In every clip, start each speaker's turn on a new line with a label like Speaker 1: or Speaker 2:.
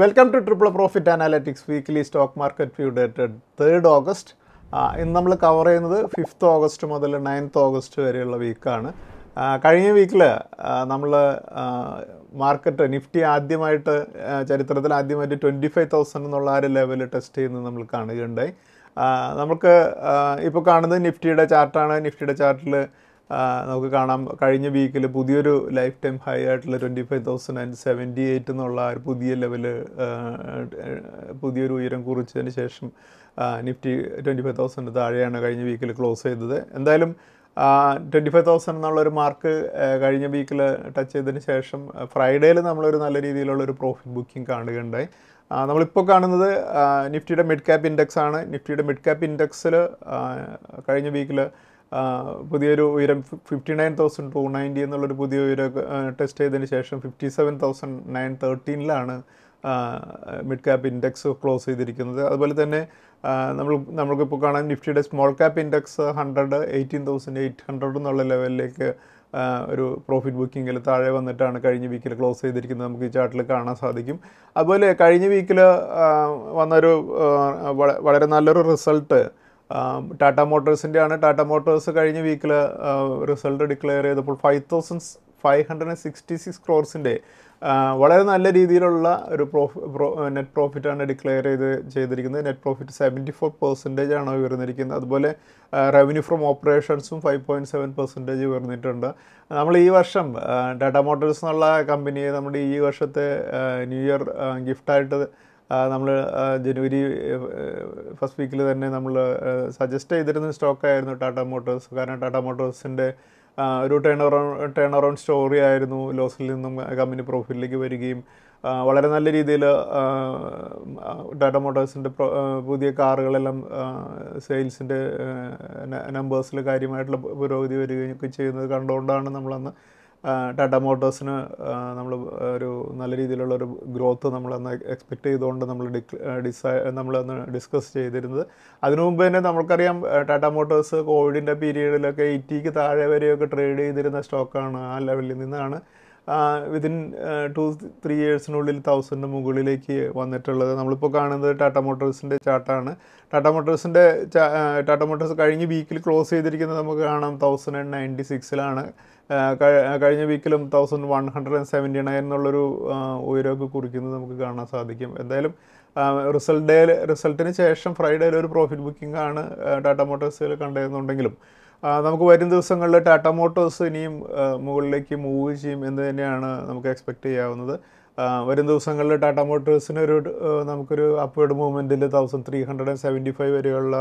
Speaker 1: welcome to triple profit analytics weekly stock market view dated third August ഇന്ന് നമ്മൾ cover ചെയ്യുന്നത് fifth August മുതൽ ninth August വരെയുള്ള വീക്കാണ് കഴിഞ്ഞ വീക്കിൽ നമ്മൾ മാർക്കറ്റ് നിഫ്റ്റി ആദ്യമായിട്ട് ചരിത്രത്തിൽ ആദ്യമായിട്ട് ട്വൻറ്റി ഫൈവ് തൗസൻഡ് എന്നുള്ള ആ ഒരു ലെവൽ ടെസ്റ്റ് ചെയ്യുന്നത് നമ്മൾ കാണുകയുണ്ടായി നമുക്ക് ഇപ്പോൾ കാണുന്നത് നിഫ്റ്റിയുടെ ചാർട്ടാണ് നിഫ്റ്റിയുടെ ചാർട്ടിൽ നമുക്ക് കാണാം കഴിഞ്ഞ വീക്കിൽ പുതിയൊരു ലൈഫ് ടൈം ഹൈ ആയിട്ടുള്ള twenty five thousand and seventy eight എന്നുള്ള ഒരു പുതിയ ലെവല് പുതിയൊരു ഉയരം കുറിച്ചതിന് ശേഷം നിഫ്റ്റി ട്വൻറ്റി ഫൈവ് തൗസൻഡ് താഴെയാണ് കഴിഞ്ഞ വീക്കിൽ ക്ലോസ് ചെയ്തത് എന്തായാലും ട്വൻറ്റി ഫൈവ് തൗസൻഡ് എന്നുള്ളൊരു മാർക്ക് കഴിഞ്ഞ വീക്കിൽ ടച്ച് ചെയ്തതിന് ശേഷം ഫ്രൈഡേയിൽ നമ്മളൊരു നല്ല രീതിയിലുള്ള ഒരു പ്രോഫിറ്റ് ബുക്കിംഗ് കാണുകയുണ്ടായി നമ്മളിപ്പോൾ കാണുന്നത് നിഫ്റ്റിയുടെ മിഡ് ക്യാപ്പ് ഇൻഡെക്സ് ആണ് നിഫ്റ്റിയുടെ മിഡ് ക്യാപ്പ് ഇൻഡെക്സിൽ കഴിഞ്ഞ വീക്കിൽ പുതിയൊരു ഉയരം fifty nine thousand two ninety എന്നുള്ളൊരു പുതിയ ഉയരം ടെസ്റ്റ് ചെയ്തതിന് ശേഷം ഫിഫ്റ്റി സെവൻ തൗസൻഡ് നയൻ തേർട്ടീനിലാണ് മിഡ് ക്യാപ്പ് ഇൻഡെക്സ് ക്ലോസ് ചെയ്തിരിക്കുന്നത് അതുപോലെ തന്നെ നമ്മൾ നമ്മൾക്കിപ്പോൾ കാണാം നിഫ്റ്റിയുടെ small cap index hundred eighteen thousand eight hundred എന്നുള്ള ലെവലിലേക്ക് ഒരു പ്രോഫിറ്റ് ബുക്കിങ്ങിൽ താഴെ വന്നിട്ടാണ് കഴിഞ്ഞ വീക്കിൽ ക്ലോസ് ചെയ്തിരിക്കുന്നത് നമുക്ക് ഈ ചാർട്ടിൽ കാണാൻ സാധിക്കും അതുപോലെ കഴിഞ്ഞ വീക്കിൽ വന്നൊരു വളരെ നല്ലൊരു റിസൾട്ട് ടാറ്റ മോട്ടോഴ്സിൻ്റെ ആണ് ടാറ്റ മോട്ടോഴ്സ് കഴിഞ്ഞ വീക്കിൽ റിസൾട്ട് ഡിക്ലെയർ ചെയ്തപ്പോൾ five thousand five hundred and sixty six ക്രോർസിൻ്റെ വളരെ നല്ല രീതിയിലുള്ള ഒരു പ്രോഫ് നെറ്റ് പ്രോഫിറ്റാണ് ഡിക്ലെയർ ചെയ്ത് ചെയ്തിരിക്കുന്നത് net profit seventy four percentage ആണ് ഉയർന്നിരിക്കുന്നത് അതുപോലെ റവന്യൂ ഫ്രം ഓപ്പറേഷൻസും ഫൈവ് പോയിൻറ്റ് സെവൻ പെർസെൻറ്റേജ് ഉയർന്നിട്ടുണ്ട് നമ്മൾ ഈ വർഷം ഡാറ്റാ മോട്ടോഴ്സ് എന്നുള്ള കമ്പനിയെ നമ്മുടെ ഈ വർഷത്തെ ന്യൂ ഇയർ ഗിഫ്റ്റായിട്ട് നമ്മൾ ജനുവരി ഫസ്റ്റ് വീക്കിൽ തന്നെ നമ്മൾ സജസ്റ്റ് ചെയ്തിരുന്ന സ്റ്റോക്കായിരുന്നു ടാറ്റ മോട്ടോഴ്സ് കാരണം ടാറ്റ മോട്ടോഴ്സിൻ്റെ ഒരു turn around turn around story ആയിരുന്നു ലോസിൽ നിന്നും കമ്പനി പ്രോഫിറ്റിലേക്ക് വരികയും വളരെ നല്ല രീതിയിൽ ടാറ്റ മോട്ടോഴ്സിൻ്റെ പുതിയ കാറുകളെല്ലാം സെയിൽസിൻ്റെ നമ്പേഴ്സിൽ കാര്യമായിട്ടുള്ള പുരോഗതി ഒക്കെ ചെയ്യുന്നത് കണ്ടുകൊണ്ടാണ് നമ്മളന്ന് ടാറ്റ മോട്ടോഴ്സിന് നമ്മൾ ഒരു നല്ല രീതിയിലുള്ള ഒരു ഗ്രോത്ത് നമ്മൾ അന്ന് എക്സ്പെക്ട് ചെയ്തുകൊണ്ട് നമ്മൾ ഡിസൈ നമ്മളന്ന് ഡിസ്കസ് ചെയ്തിരുന്നത് അതിനു മുമ്പ് തന്നെ നമുക്കറിയാം ടാറ്റ മോട്ടോഴ്സ് കോവിഡിൻ്റെ പീരീഡിലൊക്കെ ഇറ്റിക്ക് താഴെ വരെയൊക്കെ ട്രേഡ് ചെയ്തിരുന്ന സ്റ്റോക്കാണ് ആ ലെവലിൽ നിന്നാണ് വിതിൻ ടു ത്രീ ഇയേഴ്സിനുള്ളിൽ തൗസൻഡിന് മുകളിലേക്ക് വന്നിട്ടുള്ളത് നമ്മളിപ്പോൾ കാണുന്നത് ടാറ്റ മോട്ടോഴ്സിൻ്റെ ചാർട്ടാണ് ടാറ്റ മോട്ടോഴ്സിൻ്റെ ടാറ്റ മോട്ടോഴ്സ് കഴിഞ്ഞ് വീക്കിൽ ക്ലോസ് ചെയ്തിരിക്കുന്നത് നമുക്ക് കാണാം തൗസൻഡ് ആൻഡ് നയൻറ്റി സിക്സിലാണ് കഴിഞ്ഞ വീക്കിലും thousand one hundred and seventy nine എന്നുള്ളൊരു ഉയരമൊക്കെ കുറിക്കുന്നത് നമുക്ക് കാണാൻ സാധിക്കും എന്തായാലും റിസൾട്ട് ഡേയിൽ റിസൾട്ടിന് ശേഷം ഫ്രൈഡേയിൽ ഒരു പ്രോഫിറ്റ് ബുക്കിംഗ് ആണ് ടാറ്റ മോട്ടോഴ്സിൽ കണ്ടിരുന്നുണ്ടെങ്കിലും നമുക്ക് വരും ദിവസങ്ങളിൽ ടാറ്റ മോട്ടോഴ്സ് ഇനിയും മുകളിലേക്ക് മൂവ് ചെയ്യും എന്ന് തന്നെയാണ് നമുക്ക് എക്സ്പെക്റ്റ് ചെയ്യാവുന്നത് വരും ദിവസങ്ങളിൽ ടാറ്റ മോട്ടോഴ്സിന് ഒരു നമുക്കൊരു അപ്വേർഡ് മൂവ്മെൻറ്റിൽ thousand three hundred and seventy five വരെയുള്ള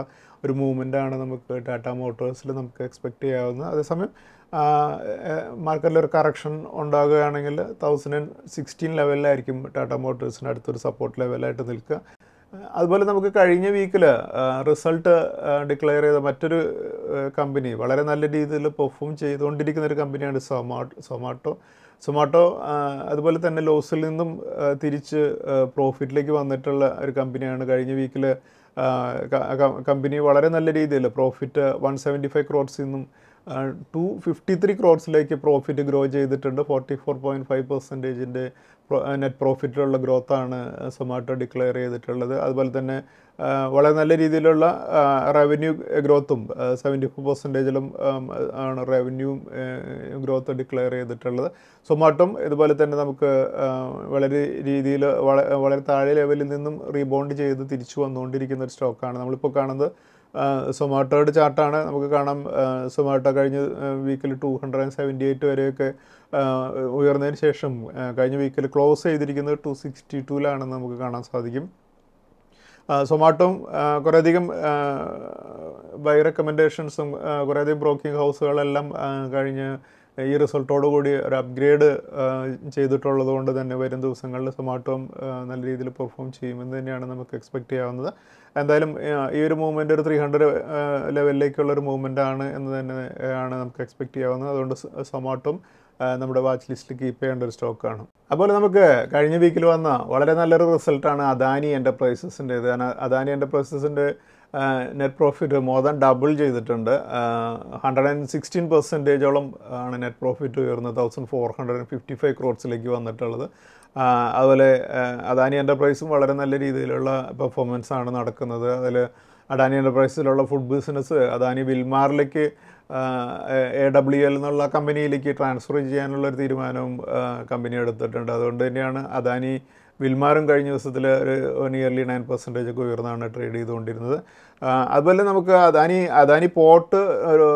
Speaker 1: ഒരു മൂവ്മെൻ്റ് ആണ് നമുക്ക് ടാറ്റ മോട്ടോഴ്സിൽ നമുക്ക് എക്സ്പെക്റ്റ് ചെയ്യാവുന്നത് അതേസമയം മാർക്കറ്റിലൊരു കറക്ഷൻ ഉണ്ടാകുകയാണെങ്കിൽ തൗസൻഡ് ആൻഡ് സിക്സ്റ്റീൻ ലെവലിലായിരിക്കും ടാറ്റ മോട്ടോഴ്സിന് അടുത്തൊരു സപ്പോർട്ട് ലെവലായിട്ട് നിൽക്കുക അതുപോലെ നമുക്ക് കഴിഞ്ഞ വീക്കിൽ റിസൾട്ട് ഡിക്ലെയർ ചെയ്ത മറ്റൊരു കമ്പനി വളരെ നല്ല രീതിയിൽ പെർഫോം ചെയ്തുകൊണ്ടിരിക്കുന്ന ഒരു കമ്പനിയാണ് സൊമാട്ടോ സൊമാട്ടോ സൊമാട്ടോ അതുപോലെ തന്നെ ലോസിൽ നിന്നും തിരിച്ച് പ്രോഫിറ്റിലേക്ക് വന്നിട്ടുള്ള ഒരു കമ്പനിയാണ് കഴിഞ്ഞ വീക്കിൽ കമ്പനി വളരെ നല്ല രീതിയിൽ പ്രോഫിറ്റ് വൺ സെവൻറ്റി ഫൈവ് ക്രോഡ്സിൽ നിന്നും ടു ഫിഫ്റ്റി ത്രീ ക്രോഡ്സിലേക്ക് പ്രോഫിറ്റ് ഗ്രോ ചെയ്തിട്ടുണ്ട് ഫോർട്ടി ഫോർ പോയിൻറ്റ് ഫൈവ് പെർസെൻറ്റേജിൻ്റെ നെറ്റ് പ്രോഫിറ്റിലുള്ള ഗ്രോത്താണ് സൊമാറ്റോ ഡിക്ലെയർ ചെയ്തിട്ടുള്ളത് അതുപോലെ തന്നെ വളരെ നല്ല രീതിയിലുള്ള റവന്യൂ ഗ്രോത്തും സെവൻറ്റി ഫോർ പെർസെൻറ്റേജിലും ആണ് റവന്യൂ ഗ്രോത്ത് ഡിക്ലെയർ ചെയ്തിട്ടുള്ളത് സൊമാറ്റോം ഇതുപോലെ തന്നെ നമുക്ക് വളരെ രീതിയിൽ വളരെ താഴെ ലെവലിൽ നിന്നും റീബൗണ്ട് ചെയ്ത് തിരിച്ചു വന്നുകൊണ്ടിരിക്കുന്ന ഒരു സ്റ്റോക്കാണ് നമ്മളിപ്പോൾ കാണുന്നത് സൊമാറ്റോയുടെ ചാർട്ടാണ് നമുക്ക് കാണാം സൊമാറ്റോ കഴിഞ്ഞ വീക്കിൽ two hundred and seventy eight വരെയൊക്കെ ഉയർന്നതിന് ശേഷം കഴിഞ്ഞ വീക്കിൽ ക്ലോസ് ചെയ്തിരിക്കുന്നത് ടു സിക്സ്റ്റി ടുവിലാണെന്ന് നമുക്ക് കാണാൻ സാധിക്കും സൊമാറ്റോ കുറേയധികം ബൈ റെക്കമെൻഡേഷൻസും കുറേയധികം ബ്രോക്കിംഗ് ഹൗസുകളെല്ലാം കഴിഞ്ഞ ഈ കൂടി ഒരു അപ്ഗ്രേഡ് ചെയ്തിട്ടുള്ളത് കൊണ്ട് തന്നെ വരും ദിവസങ്ങളിൽ സൊമാറ്റോം നല്ല രീതിയിൽ പെർഫോം ചെയ്യുമെന്ന് തന്നെയാണ് നമുക്ക് എക്സ്പെക്റ്റ് ചെയ്യാവുന്നത് എന്തായാലും ഈ ഒരു മൂവ്മെൻ്റ് ഒരു ത്രീ ഹൺഡ്രഡ് ലെവലിലേക്കുള്ള ഒരു മൂവ്മെൻ്റ് ആണ് എന്ന് തന്നെയാണ് നമുക്ക് എക്സ്പെക്റ്റ് ചെയ്യാവുന്നത് അതുകൊണ്ട് സൊമാറ്റോം നമ്മുടെ വാച്ച് ലിസ്റ്റിൽ കീപ്പ് ചെയ്യേണ്ട ഒരു സ്റ്റോക്കാണ് അതുപോലെ നമുക്ക് കഴിഞ്ഞ വീക്കിൽ വന്ന വളരെ നല്ലൊരു റിസൾട്ടാണ് അദാനി എൻ്റർപ്രൈസസിൻ്റെ ഇത് അദാനി എൻ്റർപ്രൈസസിൻ്റെ net profit more than double ചെയ്തിട്ടുണ്ട് ഹൺഡ്രഡ് ആൻഡ് സിക്സ്റ്റീൻ പെർസെൻറ്റേജോളം ആണ് നെറ്റ് പ്രോഫിറ്റ് ഉയർന്നത് thousand four hundred and fifty five ക്രോഡ്സിലേക്ക് വന്നിട്ടുള്ളത് അതുപോലെ അദാനി എൻ്റർപ്രൈസും വളരെ നല്ല രീതിയിലുള്ള പെർഫോമൻസ് ആണ് നടക്കുന്നത് അതിൽ അഡാനി എൻ്റർപ്രൈസിലുള്ള ഫുഡ് ബിസിനസ് അദാനി വിൽമാറിലേക്ക് എ ഡബ്ല്യു എൽ എന്നുള്ള കമ്പനിയിലേക്ക് ട്രാൻസ്ഫർ ചെയ്യാനുള്ള ഒരു തീരുമാനവും കമ്പനി എടുത്തിട്ടുണ്ട് അതുകൊണ്ട് തന്നെയാണ് അദാനി വിൽമാരും കഴിഞ്ഞ ദിവസത്തിൽ ഒരു നിയർലി നയൻ പെർസെൻറ്റേജ് ഒക്കെ ഉയർന്നാണ് ട്രേഡ് ചെയ്തുകൊണ്ടിരുന്നത് അതുപോലെ നമുക്ക് അദാനി അദാനി പോർട്ട് ഒരു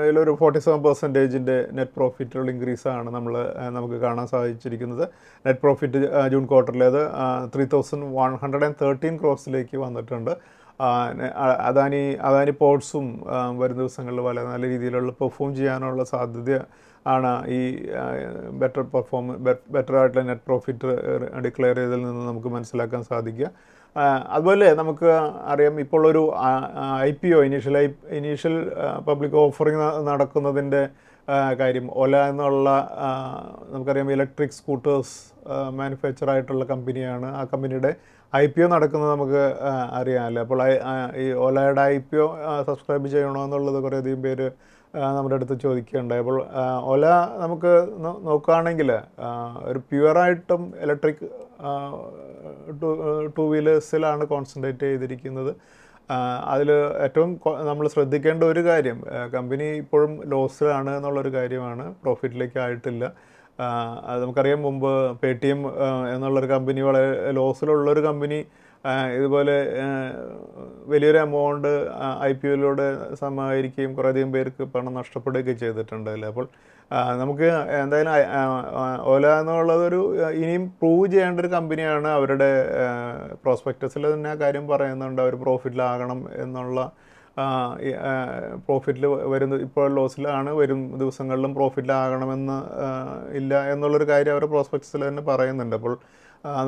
Speaker 1: അതിലൊരു ഫോർട്ടി സെവൻ പെർസെൻറ്റേജിൻ്റെ നെറ്റ് പ്രോഫിറ്റുള്ള ഇൻക്രീസാണ് നമ്മൾ നമുക്ക് കാണാൻ സാധിച്ചിരിക്കുന്നത് നെറ്റ് പ്രോഫിറ്റ് ജൂൺ ക്വാർട്ടറിലേത് three thousand one hundred and thirteen ക്രോസിലേക്ക് വന്നിട്ടുണ്ട് അദാനി അദാനി പോർട്സും വരും ദിവസങ്ങളിൽ വളരെ നല്ല രീതിയിലുള്ള പെർഫോം ചെയ്യാനുള്ള സാധ്യത ആണ് ഈ ബെറ്റർ പെർഫോമൻ ബെറ്റർ ആയിട്ടുള്ള നെറ്റ് പ്രോഫിറ്റ് ഡിക്ലെയർ ചെയ്തതിൽ നിന്ന് നമുക്ക് മനസ്സിലാക്കാൻ സാധിക്കുക അതുപോലെ നമുക്ക് അറിയാം ഇപ്പോൾ ഒരു I P O initial I initial public offering നടക്കുന്നതിൻ്റെ കാര്യം ഒല എന്നുള്ള നമുക്കറിയാം ഇലക്ട്രിക് സ്കൂട്ടേഴ്സ് മാനുഫാക്ചർ ആയിട്ടുള്ള കമ്പനിയാണ് ആ കമ്പനിയുടെ ഐ പി ഒ നടക്കുന്നത് നമുക്ക് അറിയാമല്ലോ അപ്പോൾ ഈ ഒലയുടെ ഐ പി ഒ സബ്സ്ക്രൈബ് കുറേ കുറേയധികം പേര് നമ്മുടെ അടുത്ത് ചോദിക്കുകയുണ്ടായി അപ്പോൾ ഒല നമുക്ക് നോക്കുകയാണെങ്കിൽ ഒരു പ്യുവറായിട്ടും ഇലക്ട്രിക് ടു ടു വീലേഴ്സിലാണ് കോൺസെൻട്രേറ്റ് ചെയ്തിരിക്കുന്നത് അതിൽ ഏറ്റവും നമ്മൾ ശ്രദ്ധിക്കേണ്ട ഒരു കാര്യം കമ്പനി ഇപ്പോഴും ലോസിലാണ് എന്നുള്ളൊരു കാര്യമാണ് പ്രോഫിറ്റിലേക്ക് ആയിട്ടില്ല നമുക്കറിയാം മുമ്പ് പേ ടി എം എന്നുള്ളൊരു കമ്പനി വളരെ ലോസിലുള്ളൊരു കമ്പനി ഇതുപോലെ വലിയൊരു എമൗണ്ട് ഐ പി ഒയിലൂടെ സമാഹരിക്കുകയും കുറേയധികം പേർക്ക് പണം നഷ്ടപ്പെടുകയൊക്കെ ചെയ്തിട്ടുണ്ട് അല്ലേ അപ്പോൾ നമുക്ക് എന്തായാലും ഓല എന്നുള്ളതൊരു ഇനിയും പ്രൂവ് ചെയ്യേണ്ട ഒരു കമ്പനിയാണ് അവരുടെ പ്രോസ്പെക്ടസിൽ തന്നെ ആ കാര്യം പറയുന്നുണ്ട് അവർ പ്രോഫിറ്റിലാകണം എന്നുള്ള പ്രോഫിറ്റിൽ വരും ഇപ്പോൾ ലോസിലാണ് വരും ദിവസങ്ങളിലും പ്രോഫിറ്റിലാകണമെന്ന് ഇല്ല എന്നുള്ളൊരു കാര്യം അവരുടെ പ്രോസ്പെക്ടസിൽ തന്നെ പറയുന്നുണ്ട് അപ്പോൾ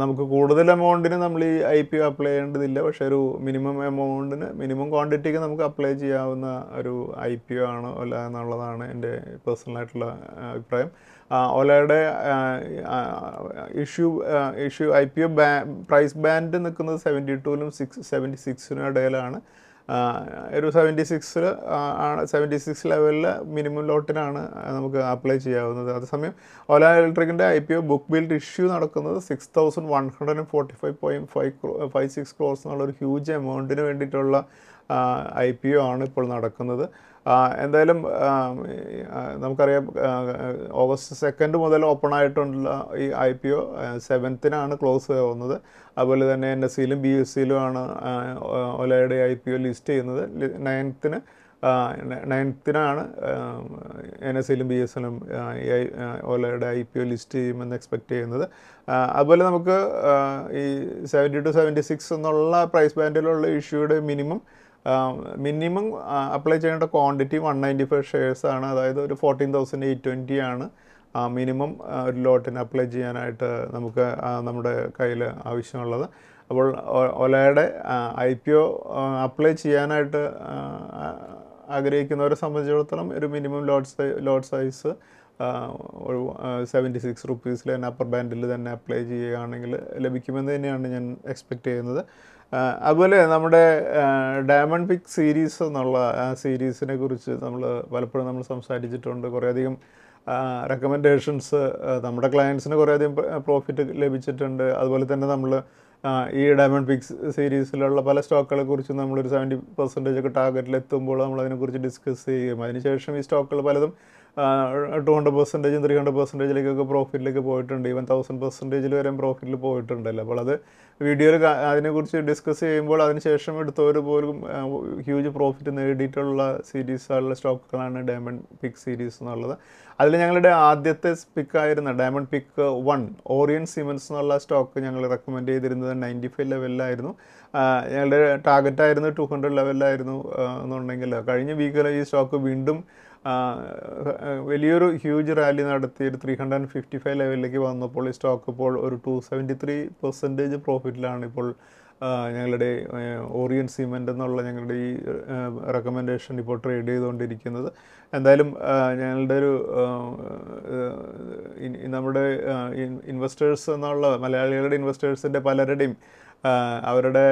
Speaker 1: നമുക്ക് കൂടുതൽ എമൗണ്ടിന് നമ്മൾ ഈ ഐ പി അപ്ലൈ ചെയ്യേണ്ടതില്ല പക്ഷെ ഒരു മിനിമം എമൗണ്ടിന് മിനിമം ക്വാണ്ടിറ്റിക്ക് നമുക്ക് അപ്ലൈ ചെയ്യാവുന്ന ഒരു ഐ പി ഒ ആണ് ഒല എന്നുള്ളതാണ് എൻ്റെ പേഴ്സണലായിട്ടുള്ള അഭിപ്രായം ഒലയുടെ issue issue I P O ബാ പ്രൈസ് ബാൻഡ് നിൽക്കുന്നത് സെവൻറ്റി ടുവിലും സിക്സ് സെവൻറ്റി സിക്സിനും ഇടയിലാണ് ഒരു സെവൻറ്റി സിക്സിൽ ആണ് സെവൻറ്റി സിക്സ് ലെവലിൽ മിനിമം ലോട്ടിനാണ് നമുക്ക് അപ്ലൈ ചെയ്യാവുന്നത് അതേസമയം ഓല ഇലക്ട്രിക്കിൻ്റെ I P O book build issue നടക്കുന്നത് six thousand one hundred and forty five point five five six crores എന്നുള്ളൊരു ഹ്യൂജ് എമൗണ്ടിന് വേണ്ടിയിട്ടുള്ള ഐ പി ഒ ആണ് ഇപ്പോൾ നടക്കുന്നത് എന്തായാലും നമുക്കറിയാം ഓഗസ്റ്റ് സെക്കൻഡ് മുതൽ ഓപ്പൺ ആയിട്ടുള്ള ഈ ഐ പി ഒ സെവൻത്തിനാണ് ക്ലോസ് ആവുന്നത് അതുപോലെ തന്നെ എൻ എസ് സിയിലും ബി എസ് സിയിലും ആണ് ഒലയുടെ ഐ പി ഒ ലിസ്റ്റ് ചെയ്യുന്നത് നയൻത്തിന് നയൻത്തിനാണ് എൻ എസ് സിയിലും ബി എസ് സിയിലും ഒലയുടെ ഐ പി ഒ ലിസ്റ്റ് ചെയ്യുമെന്ന് എക്സ്പെക്റ്റ് ചെയ്യുന്നത് അതുപോലെ നമുക്ക് ഈ സെവൻറ്റി ടു സെവൻറ്റി സിക്സ് എന്നുള്ള പ്രൈസ് ബാൻഡിലുള്ള ഇഷ്യൂയുടെ മിനിമം മിനിമം അപ്ലൈ ചെയ്യേണ്ട quantity one ninety five shares ആണ് അതായത് ഒരു ഫോർട്ടീൻ തൗസൻഡ് എയ്റ്റ് ട്വൻറ്റി ആണ് മിനിമം ഒരു ലോട്ടിന് അപ്ലൈ ചെയ്യാനായിട്ട് നമുക്ക് നമ്മുടെ കയ്യിൽ ആവശ്യമുള്ളത് അപ്പോൾ Ola I P O apply ചെയ്യാനായിട്ട് ആഗ്രഹിക്കുന്നവരെ സംബന്ധിച്ചിടത്തോളം ഒരു മിനിമം ലോട്ട് ലോട്ട് സൈസ് ഒരു സെവൻറ്റി സിക്സ് റുപ്പീസിൽ തന്നെ അപ്പർ ബാൻഡിൽ തന്നെ അപ്ലൈ ചെയ്യുകയാണെങ്കിൽ ലഭിക്കുമെന്ന് തന്നെയാണ് ഞാൻ എക്സ്പെക്റ്റ് ചെയ്യുന്നത് അതുപോലെ നമ്മുടെ ഡയമണ്ട് പിക് സീരീസ് എന്നുള്ള ആ സീരീസിനെ കുറിച്ച് നമ്മൾ പലപ്പോഴും നമ്മൾ സംസാരിച്ചിട്ടുണ്ട് കുറേയധികം റെക്കമെൻഡേഷൻസ് നമ്മുടെ ക്ലയൻസിന് കുറേയധികം പ്രോഫിറ്റ് ലഭിച്ചിട്ടുണ്ട് അതുപോലെ തന്നെ നമ്മൾ ഈ ഡയമണ്ട് പിക്സ് സീരീസിലുള്ള പല സ്റ്റോക്കുകളെ കുറിച്ച് നമ്മളൊരു സെവൻറ്റി പെർസെൻറ്റേജ് ഒക്കെ ടാർഗറ്റിൽ എത്തുമ്പോൾ നമ്മളതിനെക്കുറിച്ച് ഡിസ്കസ് ചെയ്യും അതിനുശേഷം ഈ സ്റ്റോക്കുകൾ പലതും ടു ഹൺഡ്രഡ് പെർസെൻറ്റേജും ത്രീ ഹൺഡ്രഡ് പെർസെൻറ്റേജിലേക്കൊക്കെ പ്രോഫിറ്റിലേക്ക് പോയിട്ടുണ്ട് ഈവൻ തൗസൻഡ് പെർസെൻറ്റേജിൽ വരെ പ്രോഫിറ്റിൽ പോയിട്ടുണ്ടല്ലോ അപ്പോൾ അത് വീഡിയോയിൽ അതിനെക്കുറിച്ച് ഡിസ്കസ് ചെയ്യുമ്പോൾ അതിനുശേഷം എടുത്തവർ പോലും ഹ്യൂജ് പ്രോഫിറ്റ് നേടിയിട്ടുള്ള സീരീസുള്ള സ്റ്റോക്കുകളാണ് ഡയമണ്ട് പിക്ക് സീരീസ് എന്നുള്ളത് അതിൽ ഞങ്ങളുടെ ആദ്യത്തെ പിക്കായിരുന്ന diamond pick one Orient Cement എന്നുള്ള സ്റ്റോക്ക് ഞങ്ങൾ റെക്കമെൻഡ് ചെയ്തിരുന്നത് നയൻറ്റി ഫൈവ് ലെവലിലായിരുന്നു ഞങ്ങളുടെ ടാർഗറ്റായിരുന്നു ടു ഹൺഡ്രഡ് ലെവലിലായിരുന്നു എന്നുണ്ടെങ്കിൽ കഴിഞ്ഞ വീക്കിൽ ഈ സ്റ്റോക്ക് വീണ്ടും വലിയൊരു ഹ്യൂജ് റാലി നടത്തി ഒരു three hundred and fifty five ലെവലിലേക്ക് വന്നപ്പോൾ ഈ സ്റ്റോക്ക് ഇപ്പോൾ ഒരു ടു സെവൻറ്റി ത്രീ പെർസെൻറ്റേജ് പ്രോഫിറ്റിലാണ് ഇപ്പോൾ ഞങ്ങളുടെ ഓറിയൻ സിമെൻ്റ് എന്നുള്ള ഞങ്ങളുടെ ഈ റെക്കമെൻഡേഷൻ ഇപ്പോൾ ട്രേഡ് ചെയ്തുകൊണ്ടിരിക്കുന്നത് എന്തായാലും ഞങ്ങളുടെ ഒരു നമ്മുടെ ഇൻവെസ്റ്റേഴ്സ് എന്നുള്ള മലയാളികളുടെ ഇൻവെസ്റ്റേഴ്സിൻ്റെ പലരുടെയും അവരുടെ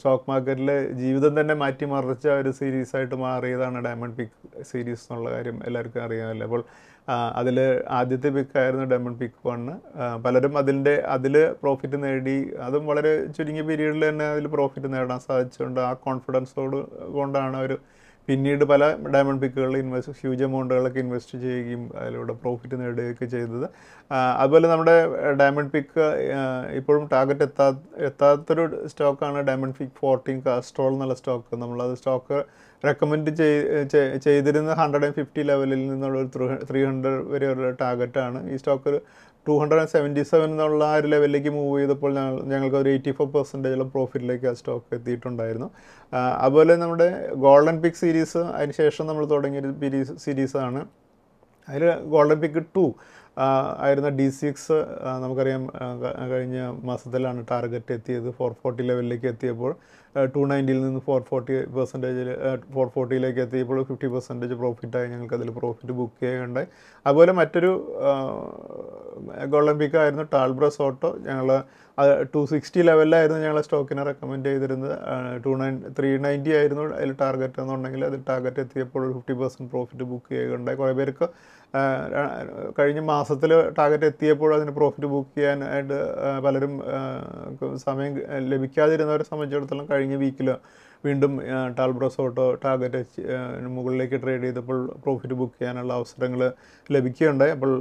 Speaker 1: സ്റ്റോക്ക് മാർക്കറ്റിൽ ജീവിതം തന്നെ മാറ്റി മറിച്ച ഒരു ആയിട്ട് മാറിയതാണ് ഡയമണ്ട് പിക്ക് സീരീസ് എന്നുള്ള കാര്യം എല്ലാവർക്കും അറിയാമല്ലോ അപ്പോൾ അതിൽ ആദ്യത്തെ പിക്കായിരുന്നു ഡയമണ്ട് പിക്ക് വണ്ണ് പലരും അതിൻ്റെ അതിൽ പ്രോഫിറ്റ് നേടി അതും വളരെ ചുരുങ്ങിയ പീരീഡിൽ തന്നെ അതിൽ പ്രോഫിറ്റ് നേടാൻ സാധിച്ചുകൊണ്ട് ആ കോൺഫിഡൻസോട് കൊണ്ടാണ് ഒരു പിന്നീട് പല ഡയമണ്ട് പിക്കുകളിൽ ഇൻവെസ്റ്റ് ഹ്യൂജ് എമൗണ്ടുകളൊക്കെ ഇൻവെസ്റ്റ് ചെയ്യുകയും അതിലൂടെ പ്രോഫിറ്റ് നേടുകയൊക്കെ ചെയ്തത് അതുപോലെ നമ്മുടെ ഡയമണ്ട് പിക്ക് ഇപ്പോഴും ടാർഗറ്റ് എത്താ എത്താത്തൊരു സ്റ്റോക്കാണ് ഡയമണ്ട് പിക്ക് ഫോർട്ടീൻ കാസ്ട്രോൾ എന്നുള്ള സ്റ്റോക്ക് നമ്മളത് സ്റ്റോക്ക് റെക്കമെൻഡ് ചെയ്തിരുന്ന ഹൺഡ്രഡ് ആൻഡ് ഫിഫ്റ്റി ലെവലിൽ നിന്നുള്ള ഒരു ത്രീ ഹൺഡ്രഡ് വരെ ഒരു ടാർഗറ്റാണ് ഈ stock two hundred and seventy seven എന്നുള്ള ആ ഒരു ലെവലിലേക്ക് മൂവ് ചെയ്തപ്പോൾ ഞങ്ങൾ ഞങ്ങൾക്ക് ഒരു എയ്റ്റി ഫോർ പെർസെൻറ്റേജുള്ള പ്രോഫിറ്റിലേക്ക് ആ സ്റ്റോക്ക് എത്തിയിട്ടുണ്ടായിരുന്നു അതുപോലെ നമ്മുടെ ഗോൾഡൻ പിക് സീരീസ് അതിന് ശേഷം നമ്മൾ തുടങ്ങിയ സീരീസ് സീരീസാണ് അതിൽ ഗോൾഡൻ പിക്ക് ടു ആയിരുന്ന ഡി സിക്സ് നമുക്കറിയാം കഴിഞ്ഞ മാസത്തിലാണ് ടാർഗറ്റ് എത്തിയത് ഫോർ ഫോർട്ടി ലെവലിലേക്ക് എത്തിയപ്പോൾ ടു നയൻറ്റിയിൽ നിന്ന് ഫോർ ഫോർട്ടി പെർസെൻറ്റേജിൽ ഫോർ ഫോർട്ടിയിലേക്ക് എത്തിയപ്പോൾ ഫിഫ്റ്റി പെർസെൻറ്റേജ് പ്രോഫിറ്റായി ഞങ്ങൾക്കതിൽ പ്രോഫിറ്റ് ബുക്ക് ചെയ്യുകയുണ്ടായി അതുപോലെ മറ്റൊരു ഗോൾഡൻ പിക്കായിരുന്നു ടാൽബ്രസ് ഓട്ടോ ഞങ്ങൾ ടു സിക്സ്റ്റി ലെവലിലായിരുന്നു ഞങ്ങൾ സ്റ്റോക്കിനെ റെക്കമെൻഡ് ചെയ്തിരുന്നത് ടു നയൻ ത്രീ നയൻറ്റി ആയിരുന്നു അതിൽ ടാർഗറ്റ് എന്നുണ്ടെങ്കിൽ അതിൽ ടാർഗറ്റ് എത്തിയപ്പോൾ ഒരു ഫിഫ്റ്റി പെർസെൻറ്റ് പ്രോഫിറ്റ് ബുക്ക് ചെയ്യുകയുണ്ടായി കുറേ പേർക്ക് കഴിഞ്ഞ മാസത്തിൽ ടാർഗറ്റ് എത്തിയപ്പോൾ അതിന് പ്രോഫിറ്റ് ബുക്ക് ചെയ്യാനായിട്ട് പലരും സമയം ലഭിക്കാതിരുന്നവരെ സംബന്ധിച്ചിടത്തോളം കഴിഞ്ഞ വീക്കിൽ വീണ്ടും ടാൽബ്രോസ് ഓട്ടോ ടാർഗറ്റ് മുകളിലേക്ക് ട്രേഡ് ചെയ്തപ്പോൾ പ്രോഫിറ്റ് ബുക്ക് ചെയ്യാനുള്ള അവസരങ്ങൾ ലഭിക്കുകയുണ്ടായി അപ്പോൾ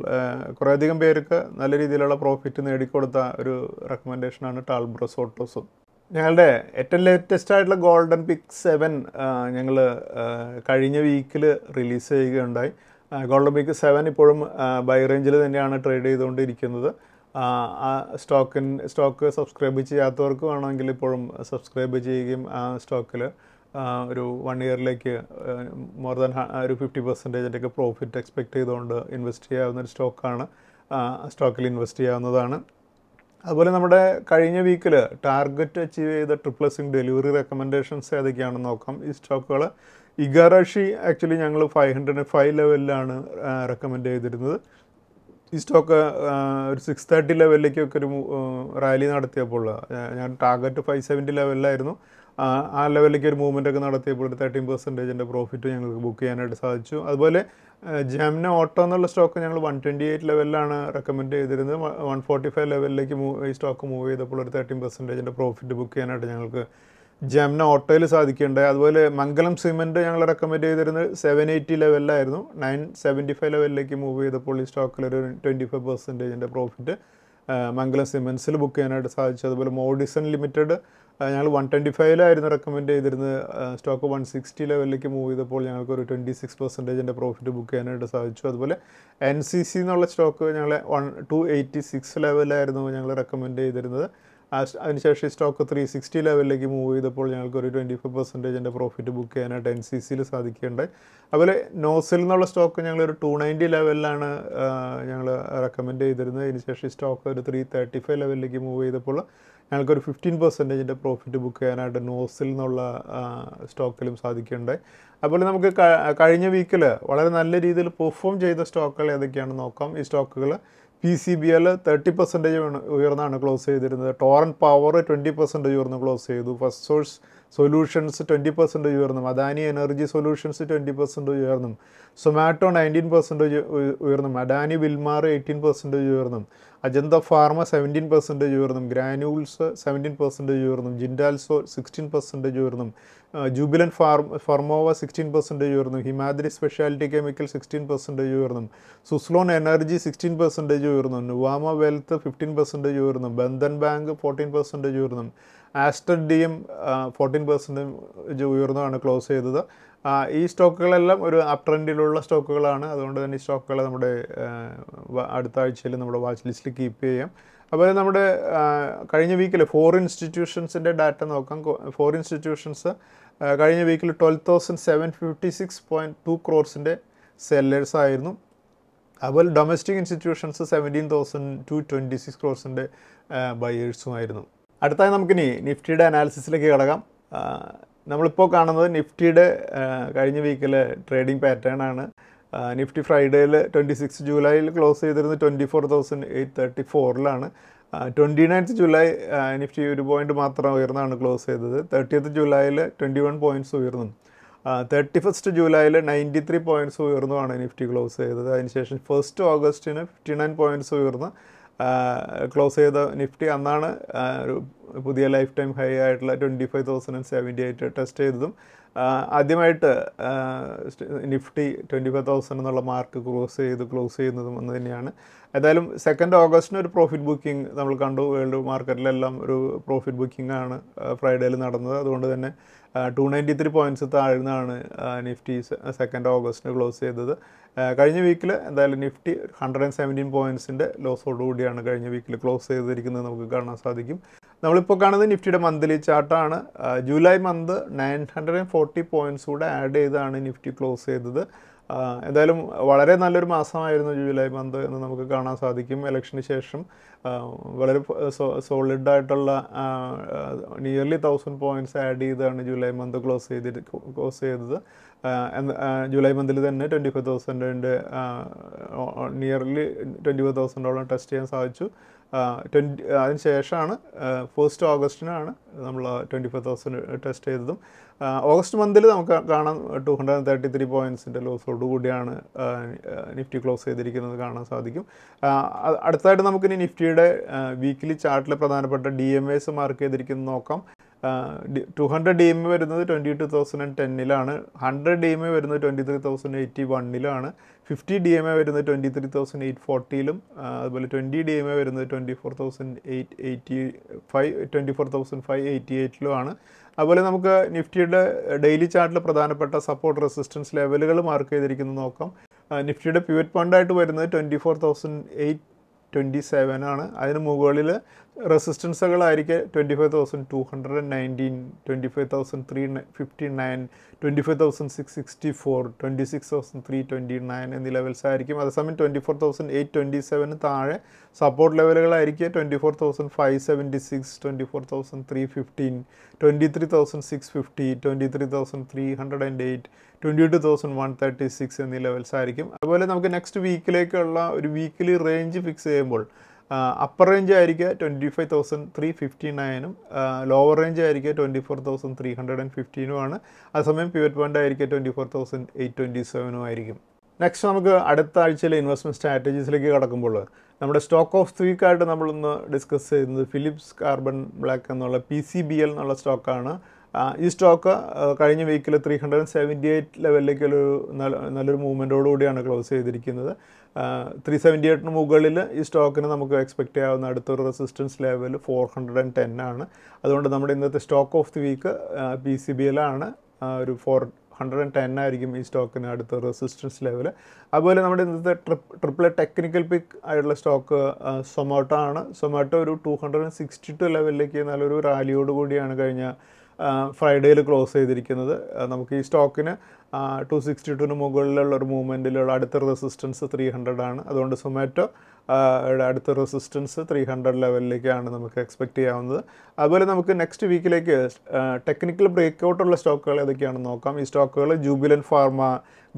Speaker 1: കുറേയധികം പേർക്ക് നല്ല രീതിയിലുള്ള പ്രോഫിറ്റ് നേടിക്കൊടുത്ത ഒരു റെക്കമെൻഡേഷനാണ് ടാൽബ്രോസ് ഓട്ടോസും ഞങ്ങളുടെ ഏറ്റവും ലേറ്റസ്റ്റ് ആയിട്ടുള്ള ഗോൾഡൻ പിക് സെവൻ ഞങ്ങൾ കഴിഞ്ഞ വീക്കിൽ റിലീസ് ചെയ്യുകയുണ്ടായി ഗോൾഡ് ബീക്ക് സെവൻ ഇപ്പോഴും ബൈ റേഞ്ചിൽ തന്നെയാണ് ട്രേഡ് ചെയ്തുകൊണ്ടിരിക്കുന്നത് ആ സ്റ്റോക്കിൻ സ്റ്റോക്ക് സബ്സ്ക്രൈബ് ചെയ്യാത്തവർക്ക് വേണമെങ്കിൽ ഇപ്പോഴും സബ്സ്ക്രൈബ് ചെയ്യുകയും ആ സ്റ്റോക്കിൽ ഒരു വൺ ഇയറിലേക്ക് മോർ ദാൻ ഒരു ഫിഫ്റ്റി ഒക്കെ പ്രോഫിറ്റ് എക്സ്പെക്ട് ചെയ്തുകൊണ്ട് ഇൻവെസ്റ്റ് ചെയ്യാവുന്ന ഒരു സ്റ്റോക്കാണ് സ്റ്റോക്കിൽ ഇൻവെസ്റ്റ് ചെയ്യാവുന്നതാണ് അതുപോലെ നമ്മുടെ കഴിഞ്ഞ വീക്കിൽ ടാർഗറ്റ് അച്ചീവ് ചെയ്ത ട്രിപ്ലസിംഗ് ഡെലിവറി റെക്കമെൻഡേഷൻസ് ഏതൊക്കെയാണെന്ന് നോക്കാം ഈ സ്റ്റോക്കുകൾ ഇഗാറാഷി ആക്ച്വലി ഞങ്ങൾ ഫൈവ് ഹൺഡ്രഡ് ഫൈവ് ലെവലിലാണ് റെക്കമെൻഡ് ചെയ്തിരുന്നത് ഈ സ്റ്റോക്ക് ഒരു സിക്സ് തേർട്ടി ലെവലിലേക്കൊക്കെ ഒരു റാലി നടത്തിയപ്പോൾ ഞാൻ ടാർഗറ്റ് ഫൈവ് സെവൻറ്റി ലെവലിലായിരുന്നു ആ ലെവലിലേക്ക് ഒരു മൂവ്മെൻ്റ് ഒക്കെ നടത്തിയപ്പോൾ ഒരു തേർട്ടീൻ പെർസെൻറ്റേജിൻ്റെ പ്രോഫിറ്റ് ഞങ്ങൾക്ക് ബുക്ക് ചെയ്യാനായിട്ട് സാധിച്ചു അതുപോലെ ജെമിന ഓട്ടോ എന്നുള്ള സ്റ്റോക്ക് ഞങ്ങൾ വൺ ട്വൻറ്റി എയ്റ്റ് ലെവലിലാണ് റെക്കമെൻഡ് ചെയ്തിരുന്നത് വൺ ഫോർട്ടി ഫൈവ് ലെവലിലേക്ക് മൂവ് ഈ സ്റ്റോക്ക് മൂവ് ചെയ്തപ്പോൾ ഒരു തേർട്ടീൻ പെർസെൻറ്റേജിൻ്റെ പ്രോഫിറ്റ് ബുക്ക് ചെയ്യാനായിട്ട് ഞങ്ങൾക്ക് ജെമന ഓട്ടോയിൽ സാധിക്കുന്നുണ്ട് അതുപോലെ മംഗലം സിമെൻറ്റ് ഞങ്ങൾ റെക്കമെൻഡ് ചെയ്തിരുന്നത് സെവൻ എയ്റ്റി ലെവലിലായിരുന്നു നയൻ സെവൻറ്റി ഫൈവ് ലെവലിലേക്ക് മൂവ് ചെയ്തപ്പോൾ ഈ സ്റ്റോക്കിൽ ഒരു ട്വൻറ്റി ഫൈവ് പെർസെൻറ്റേജിൻ്റെ പ്രോഫിറ്റ് മംഗലം സിമെൻസിൽ ബുക്ക് ചെയ്യാനായിട്ട് സാധിച്ചു അതുപോലെ മോഡിസൺ ലിമിറ്റഡ് ഞങ്ങൾ വൺ ട്വൻറ്റി ഫൈവിലായിരുന്നു റെക്കമെൻഡ് ചെയ്തിരുന്നത് സ്റ്റോക്ക് വൺ സിക്സ്റ്റി ലെവലിലേക്ക് മൂവ് ചെയ്തപ്പോൾ ഞങ്ങൾക്ക് ഒരു ട്വൻറ്റി സിക്സ് പെർസെൻറ്റേജിൻ്റെ പ്രോഫിറ്റ് ബുക്ക് ചെയ്യാനായിട്ട് സാധിച്ചു അതുപോലെ എൻ സി സി എന്നുള്ള സ്റ്റോക്ക് ഞങ്ങൾ വൺ ടു എയ്റ്റി സിക്സ് ലെവലിലായിരുന്നു ഞങ്ങൾ റെക്കമെൻഡ് ചെയ്തിരുന്നത് അതിനുശേഷം സ്റ്റോക്ക് ത്രീ സിക്സ്റ്റി ലെവലിലേക്ക് മൂവ് ചെയ്തപ്പോൾ ഞങ്ങൾക്ക് ഒരു ട്വൻറ്റി ഫൈവ് പെർസെൻറ്റേജിൻ്റെ പ്രോഫിറ്റ് ബുക്ക് ചെയ്യാനായിട്ട് എൻ സി സിയിൽ സാധിക്കുന്നുണ്ട് അതുപോലെ നോസിൽ നിന്നുള്ള സ്റ്റോക്ക് ഞങ്ങൾ ഒരു ടു നയൻറ്റി ലെവലിലാണ് ഞങ്ങൾ റെക്കമെൻഡ് ചെയ്തിരുന്നത് അതിനുശേഷം സ്റ്റോക്ക് ഒരു ത്രീ തേർട്ടി ഫൈവ് ലെവലിലേക്ക് മൂവ് ചെയ്തപ്പോൾ ഞങ്ങൾക്കൊരു ഫിഫ്റ്റീൻ പെർസെൻറ്റേജിൻ്റെ പ്രോഫിറ്റ് ബുക്ക് ചെയ്യാനായിട്ട് നോസിൽ നിന്നുള്ള സ്റ്റോക്കിലും സാധിക്കുന്നുണ്ട് അതുപോലെ നമുക്ക് കഴിഞ്ഞ വീക്കിൽ വളരെ നല്ല രീതിയിൽ പെർഫോം ചെയ്ത സ്റ്റോക്കുകൾ ഏതൊക്കെയാണെന്ന് നോക്കാം ഈ സ്റ്റോക്കുകൾ P C B L thirty percentage ഉയർന്നാണ് ക്ലോസ് ചെയ്തിരുന്നത് ടോറൻ പവർ ട്വൻറ്റി പെർസെൻറ്റേജ് ഉയർന്ന് ക്ലോസ് ചെയ്തു First Source Solutions twenty percentage ഉയർന്നും Adani Energy Solutions twenty percentage ഉയർന്നും സൊമാറ്റോ നയൻറ്റീൻ പെർസെൻറ്റേജ് ഉയർന്നും അഡാനി വിൽമാർ എയ്റ്റീൻ പെർസെൻറ്റേജ് ഉയർന്നും അജന്ത ഫാർമ സെവൻറ്റീൻ പെർസെൻറ്റേജ് ഉയർന്നും ഗ്രാനൂൾസ് സെവൻറ്റീൻ പെർസെൻറ്റേജ് ഉയർന്നും ജിൻഡാൽസോ സിക്സ്റ്റീൻ പെർസെൻറ്റേജ് ഉയർന്നും Jubilant pharma Pharmova sixteen percentage ഉയർന്നു Himadri speciality chemical sixteen percentage ഉയർന്നു സുസ്ലോൺ എനർജി സിക്സ്റ്റീൻ പെർസെൻറ്റേജ് ഉയർന്നു നുവാമ വെൽത്ത് ഫിഫ്റ്റീൻ പെർസെൻറ്റേജ് ഉയർന്നു ബന്ധൻ ബാങ്ക് ഫോർട്ടീൻ പെർസെൻറ്റേജ് ഉയർന്നു ആസ്റ്റഡിയും ഫോർട്ടീൻ പെർസെൻറ്റേജ് ഉയർന്നാണ് ക്ലോസ് ചെയ്തത് ഈ സ്റ്റോക്കുകളെല്ലാം ഒരു അപ് ട്രെൻഡിലുള്ള സ്റ്റോക്കുകളാണ് അതുകൊണ്ട് തന്നെ ഈ സ്റ്റോക്കുകളെ നമ്മുടെ അടുത്ത ആഴ്ചയിൽ നമ്മുടെ വാച്ച് ലിസ്റ്റിൽ കീപ്പ് ചെയ്യാം അപ്പോൾ നമ്മുടെ കഴിഞ്ഞ വീക്കിൽ ഫോറിൻ ഇൻസ്റ്റിറ്റ്യൂഷൻസിൻ്റെ ഡാറ്റ നോക്കാം ഫോറിൻ ഇൻസ്റ്റിറ്റ്യൂഷൻസ് കഴിഞ്ഞ വീക്കിൽ twelve thousand seven fifty six point two ക്രോർസിൻ്റെ സെല്ലേഴ്സ് ആയിരുന്നു അതുപോലെ domestic institutions seventeen thousand two twenty six ക്രോർസിൻ്റെ ആയിരുന്നു അടുത്തായി നമുക്കിനി നിഫ്റ്റിയുടെ അനാലിസിസിലേക്ക് കിടക്കാം നമ്മളിപ്പോൾ കാണുന്നത് നിഫ്റ്റിയുടെ കഴിഞ്ഞ വീക്കിലെ ട്രേഡിംഗ് പാറ്റേൺ ആണ് നിഫ്റ്റി ഫ്രൈഡേയിൽ ട്വൻറ്റി സിക്സ് ജൂലൈയിൽ ക്ലോസ് ചെയ്തിരുന്നത് twenty four thousand eight thirty ഫോറിലാണ് ട്വൻറ്റി നയൻത്ത് ജൂലൈ നിഫ്റ്റി ഒരു പോയിൻറ്റ് മാത്രം ഉയർന്നാണ് ക്ലോസ് ചെയ്തത് തേർട്ടിയത്ത് ജൂലൈയിൽ ട്വൻറ്റി വൺ പോയിൻറ്റ്സ് ഉയർന്നു തേർട്ടി ഫസ്റ്റ് ജൂലൈയിൽ നയൻറ്റി ത്രീ പോയിൻറ്റ്സ് ഉയർന്നുമാണ് നിഫ്റ്റി ക്ലോസ് ചെയ്തത് അതിനുശേഷം ഫസ്റ്റ് ഓഗസ്റ്റിന് ഫിഫ്റ്റി നയൻ പോയിൻറ്റ്സ് ഉയർന്ന് ക്ലോസ് ചെയ്ത നിഫ്റ്റി അന്നാണ് ഒരു പുതിയ ലൈഫ് ടൈം ഹൈ ആയിട്ടുള്ള twenty five thousand and seventy eight test ചെയ്തതും ആദ്യമായിട്ട് നിഫ്റ്റി ട്വൻറ്റി ഫൈവ് തൗസൻഡ് എന്നുള്ള മാർക്ക് ക്ലോസ് ചെയ്ത് ക്ലോസ് ചെയ്യുന്നതും ഒന്ന് തന്നെയാണ് ഏതായാലും സെക്കൻഡ് ഓഗസ്റ്റിന് ഒരു പ്രോഫിറ്റ് ബുക്കിംഗ് നമ്മൾ കണ്ടു വേൾഡ് മാർക്കറ്റിലെല്ലാം ഒരു പ്രോഫിറ്റ് ബുക്കിംഗ് ആണ് ഫ്രൈഡേയിൽ നടന്നത് അതുകൊണ്ട് തന്നെ ടു നയൻറ്റി ത്രീ പോയിൻറ്റ്സ് താഴ്ന്നാണ് നിഫ്റ്റി സെക്കൻഡ് ഓഗസ്റ്റിന് ക്ലോസ് ചെയ്തത് കഴിഞ്ഞ വീക്കിൽ എന്തായാലും നിഫ്റ്റി ഹൺഡ്രഡ് ആൻഡ് സെവൻറ്റീൻ പോയിൻറ്റ്സിൻ്റെ ലോസോടുകൂടിയാണ് കഴിഞ്ഞ വീക്കിൽ ക്ലോസ് ചെയ്തിരിക്കുന്നത് നമുക്ക് കാണാൻ സാധിക്കും നമ്മളിപ്പോൾ കാണുന്നത് നിഫ്റ്റിയുടെ മന്ത്ലി ചാർട്ടാണ് July month nine hundred and forty points കൂടെ ആഡ് ചെയ്താണ് നിഫ്റ്റി ക്ലോസ് ചെയ്തത് എന്തായാലും വളരെ നല്ലൊരു മാസമായിരുന്നു ജൂലൈ മന്ത് എന്ന് നമുക്ക് കാണാൻ സാധിക്കും ഇലക്ഷന് ശേഷം വളരെ സോളിഡ് ആയിട്ടുള്ള നിയർലി തൗസൻഡ് പോയിന്റ്സ് ആഡ് ചെയ്താണ് ജൂലൈ മന്ത് ക്ലോസ് ചെയ്തിട്ട് ക്ലോസ് ചെയ്തത് ജൂലൈ മന്തിൽ തന്നെ ട്വൻറ്റി ഫൈവ് തൗസൻഡിൻ്റെ നിയർലി ട്വൻറ്റി ഫൈവ് തൗസൻഡോളം ടെസ്റ്റ് ചെയ്യാൻ സാധിച്ചു ട്വൻറ്റി അതിന് ശേഷമാണ് ഫസ്റ്റ് ഓഗസ്റ്റിനാണ് നമ്മൾ ട്വൻറ്റി ഫൈവ് തൗസൻഡ് ടെസ്റ്റ് ചെയ്തതും ഓഗസ്റ്റ് മന്തിൽ നമുക്ക് കാണാം two hundred and thirty three പോയിൻസിൻ്റെ ലോസോടുകൂടിയാണ് നിഫ്റ്റി ക്ലോസ് ചെയ്തിരിക്കുന്നത് കാണാൻ സാധിക്കും അടുത്തതായിട്ട് നമുക്കിനി നിഫ്റ്റിയുടെ വീക്കിലി ചാർട്ടിൽ പ്രധാനപ്പെട്ട ഡി എം എസ് മാർക്ക് ചെയ്തിരിക്കുന്നത് നോക്കാം two hundred D M A വരുന്നത് ട്വൻറ്റി ടു തൗസൻഡ് ആൻഡ് ടെന്നിലാണ് ഹൺഡ്രഡ് ഡി എം എ വരുന്നത് ട്വൻറ്റി ത്രീ തൗസൻഡ് എയ്റ്റി വണ്ണിലാണ് ഫിഫ്റ്റി ഡി എം എ വരുന്നത് ട്വൻറ്റി ത്രീ തൗസൻഡ് എയ്റ്റ് ഫോർട്ടിയിലും അതുപോലെ ട്വൻറ്റി ഡി എം എ വരുന്നത് twenty four thousand eight eighty five twenty four thousand five eighty എയ്റ്റിലുമാണ് അതുപോലെ നമുക്ക് നിഫ്റ്റിയുടെ ഡെയിലി ചാർട്ടിൽ പ്രധാനപ്പെട്ട സപ്പോർട്ട് റെസിസ്റ്റൻസ് ലെവലുകൾ മാർക്ക് ചെയ്തിരിക്കുന്നത് നോക്കാം നിഫ്റ്റിയുടെ പ്യുവറ്റ് പണ്ടായിട്ട് വരുന്നത് twenty four thousand eight twenty seven ആണ് അതിന് മുകളിൽ റെസിസ്റ്റൻസുകളായിരിക്കും twenty five thousand two hundred and nineteen twenty five thousand three fifty nine twenty five thousand six sixty four twenty six thousand three twenty nine എന്നീ levels ആയിരിക്കും അതേസമയം twenty four thousand eight twenty സെവന് താഴെ support ലെവലുകളായിരിക്കും twenty four thousand five seventy six twenty four thousand three fifteen twenty three thousand six fifty twenty three thousand three hundred and eight twenty two thousand one thirty six എന്നീ levels ആയിരിക്കും അതുപോലെ നമുക്ക് next വീക്കിലേക്കുള്ള ഒരു weekly range fix ചെയ്യുമ്പോൾ upper range ആയിരിക്കുക twenty five thousand three fifty നയനും lower range ആയിരിക്കുക twenty four thousand three hundred and ഫിഫ്റ്റീനുമാണ് അതേസമയം പിവറ്റ് പോയിൻ്റ് ആയിരിക്കുക twenty four thousand eight twenty സെവനും ആയിരിക്കും നെക്സ്റ്റ് നമുക്ക് അടുത്ത ആഴ്ചയിലെ ഇൻവെസ്റ്റ്മെൻറ്റ് സ്ട്രാറ്റജീസിലേക്ക് കടക്കുമ്പോൾ നമ്മുടെ സ്റ്റോക്ക് ഓഫ് വീക്കായിട്ട് നമ്മളൊന്ന് ഡിസ്കസ് ചെയ്യുന്നത് ഫിലിപ്സ് കാർബൺ ബ്ലാക്ക് എന്നുള്ള പി സി ബി എൽ എന്നുള്ള സ്റ്റോക്കാണ് ഈ സ്റ്റോക്ക് കഴിഞ്ഞ വീക്കിൽ ത്രീ ഹൺഡ്രഡ് സെവൻറ്റി എയ്റ്റ് ലെവലിലേക്ക് ഒരു നല്ല നല്ലൊരു ക്ലോസ് ചെയ്തിരിക്കുന്നത് ത്രീ സെവൻറ്റി എയ്റ്റിന് മുകളിൽ ഈ സ്റ്റോക്കിന് നമുക്ക് എക്സ്പെക്റ്റ് ചെയ്യാവുന്ന അടുത്തൊരു resistance level four hundred and ten ആണ് അതുകൊണ്ട് നമ്മുടെ ഇന്നത്തെ stock of the week P C എല്ലാണ് ഒരു ഫോർ ഹൺഡ്രഡ് ആൻഡ് ടെൻ ആയിരിക്കും ഈ സ്റ്റോക്കിന് അടുത്ത റെസിസ്റ്റൻസ് ലെവൽ അതുപോലെ നമ്മുടെ ഇന്നത്തെ ട്രിപ്പ് ട്രിപ്പിൾ ടെക്നിക്കൽ പിക്ക് ആയിട്ടുള്ള സ്റ്റോക്ക് സൊമാറ്റോ ആണ് സൊമാറ്റോ ഒരു two hundred and sixty two ലെവലിലേക്ക് നല്ലൊരു റാലിയോട് കൂടിയാണ് കഴിഞ്ഞ ഫ്രൈഡേയിൽ ക്ലോസ് ചെയ്തിരിക്കുന്നത് നമുക്ക് ഈ സ്റ്റോക്കിന് ടു സിക്സ്റ്റി ടുവിന് മുകളിലുള്ള ഒരു മൂവ്മെൻറ്റിലുള്ള അടുത്ത റെസിസ്റ്റൻസ് ത്രീ ഹൺഡ്രഡ് ആണ് അതുകൊണ്ട് സൊമാറ്റോ അടുത്ത റെസിസ്റ്റൻസ് ത്രീ ഹൺഡ്രഡ് ലെവലിലേക്കാണ് നമുക്ക് എക്സ്പെക്റ്റ് ചെയ്യാവുന്നത് അതുപോലെ നമുക്ക് നെക്സ്റ്റ് വീക്കിലേക്ക് ടെക്നിക്കൽ ബ്രേക്ക് ഔട്ടുള്ള സ്റ്റോക്കുകൾ ഏതൊക്കെയാണെന്ന് നോക്കാം ഈ സ്റ്റോക്കുകൾ Jubilant pharma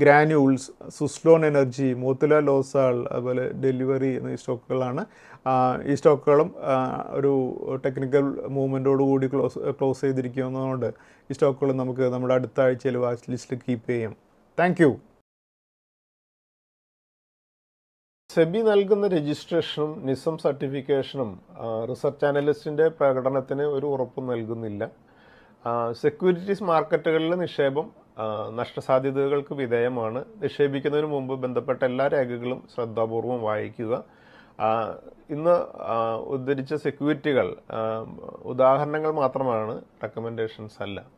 Speaker 1: Granules Suzlon energy Motilal Oswal അതുപോലെ ഡെലിവറി എന്നീ സ്റ്റോക്കുകളാണ് ഈ സ്റ്റോക്കുകളും ഒരു ടെക്നിക്കൽ മൂവ്മെൻറ്റോടുകൂടി ക്ലോസ് ക്ലോസ് ചെയ്തിരിക്കുന്നതുകൊണ്ട് ഈ സ്റ്റോക്കുകളും നമുക്ക് നമ്മുടെ അടുത്ത ആഴ്ചയിൽ വാച്ച് ലിസ്റ്റിൽ കീപ്പ് ചെയ്യാം താങ്ക് യു സെബി നൽകുന്ന രജിസ്ട്രേഷനും നിസം സർട്ടിഫിക്കേഷനും റിസർച്ച് അനലിസ്റ്റിൻ്റെ പ്രകടനത്തിന് ഒരു ഉറപ്പ് നൽകുന്നില്ല സെക്യൂരിറ്റീസ് മാർക്കറ്റുകളിലെ നിക്ഷേപം നഷ്ടസാധ്യതകൾക്ക് വിധേയമാണ് നിക്ഷേപിക്കുന്നതിന് മുമ്പ് ബന്ധപ്പെട്ട എല്ലാ രേഖകളും ശ്രദ്ധാപൂർവം വായിക്കുക ഇന്ന് ഉദ്ധരിച്ച സെക്യൂരിറ്റികൾ ഉദാഹരണങ്ങൾ മാത്രമാണ് റെക്കമെൻഡേഷൻസ് അല്ല